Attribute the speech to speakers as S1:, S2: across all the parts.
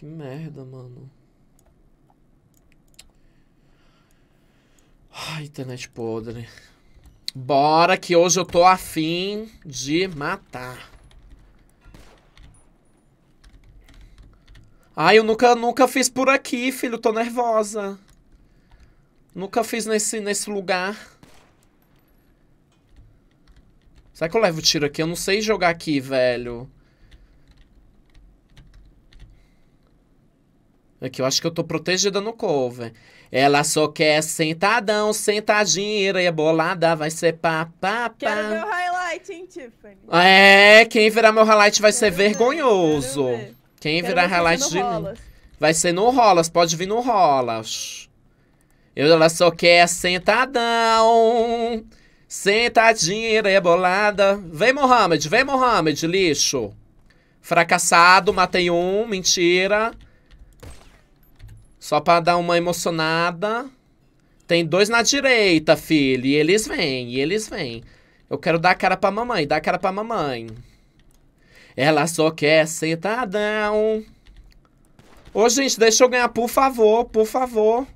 S1: Que merda, mano. Ai, internet podre. Bora que hoje eu tô afim de matar. Ai, eu nunca, nunca fiz por aqui, filho. Tô nervosa. Nunca fiz nesse, nesse lugar. Será que eu levo tiro aqui? Eu não sei jogar aqui, velho. Aqui, é eu acho que eu tô protegida no cover. Ela só quer sentadão, sentadinha, e bolada vai ser papapá. Quero meu highlight, hein, Tiffany? É, quem virar meu highlight vai quero ser ver, vergonhoso. Ver. Quem quero virar highlight de mim. Vai ser no rolas, pode vir no rolas. Eu, ela só quer sentadão, sentadinha, e bolada. Vem, Mohamed, vem, Mohamed, lixo. Fracassado, matei um, Mentira. Só para dar uma emocionada. Tem dois na direita, filho. E eles vêm, e eles vêm. Eu quero dar a cara pra mamãe, dar a cara pra mamãe. Ela só quer sentadão. Ô, gente, deixa eu ganhar, por favor, por favor.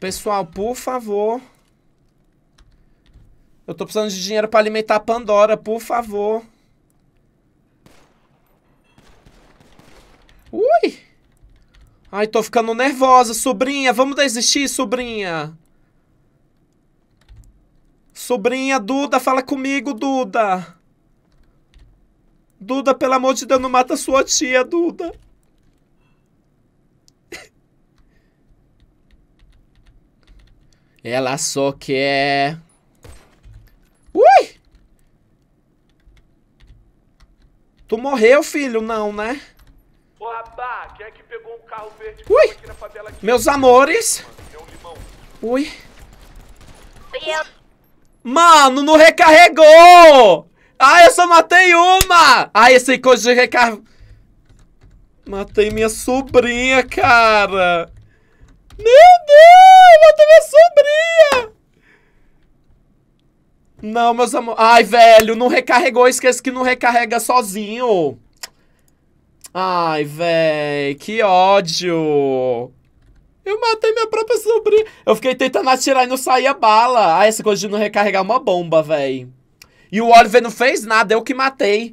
S1: Pessoal, por favor. Eu tô precisando de dinheiro pra alimentar a Pandora, por favor. Ui! Ai, tô ficando nervosa, sobrinha. Vamos desistir, sobrinha. Sobrinha, Duda, fala comigo, Duda. Duda, pelo amor de Deus, não mata sua tia, Duda. Ela só quer... Ui! Tu morreu, filho? Não, né? tá, quem é que pegou um carro verde Ui! Meus amores! É Ui! Mano, não recarregou! Ah, eu só matei uma! Ah, esse coisa de recarga... Matei minha sobrinha, cara! Meu Deus! Matei minha sobrinha! Não, meus amores... Ai, velho, não recarregou. Esquece que não recarrega sozinho. Ai, véi, que ódio. Eu matei minha própria sobrinha. Eu fiquei tentando atirar e não saía bala. Ai, ah, essa coisa de não recarregar é uma bomba, véi. E o Oliver não fez nada, eu que matei.